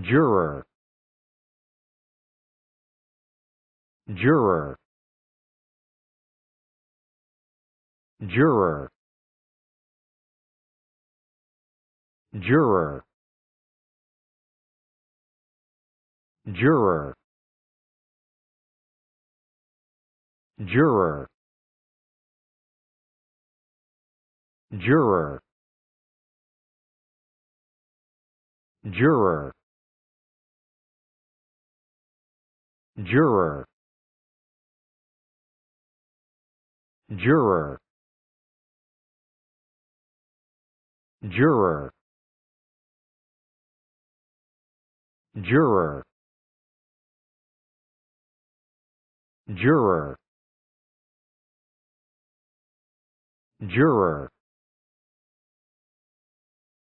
juror juror juror juror juror juror juror juror juror juror juror juror juror juror